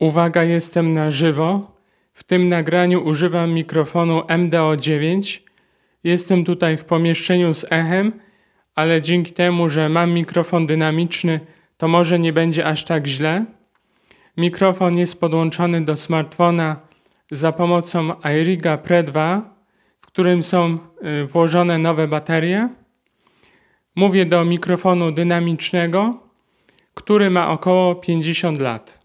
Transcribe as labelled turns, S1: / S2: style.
S1: Uwaga, jestem na żywo. W tym nagraniu używam mikrofonu MDO9. Jestem tutaj w pomieszczeniu z echem, ale dzięki temu, że mam mikrofon dynamiczny, to może nie będzie aż tak źle. Mikrofon jest podłączony do smartfona za pomocą iRiga Pre 2, w którym są y, włożone nowe baterie. Mówię do mikrofonu dynamicznego, który ma około 50 lat.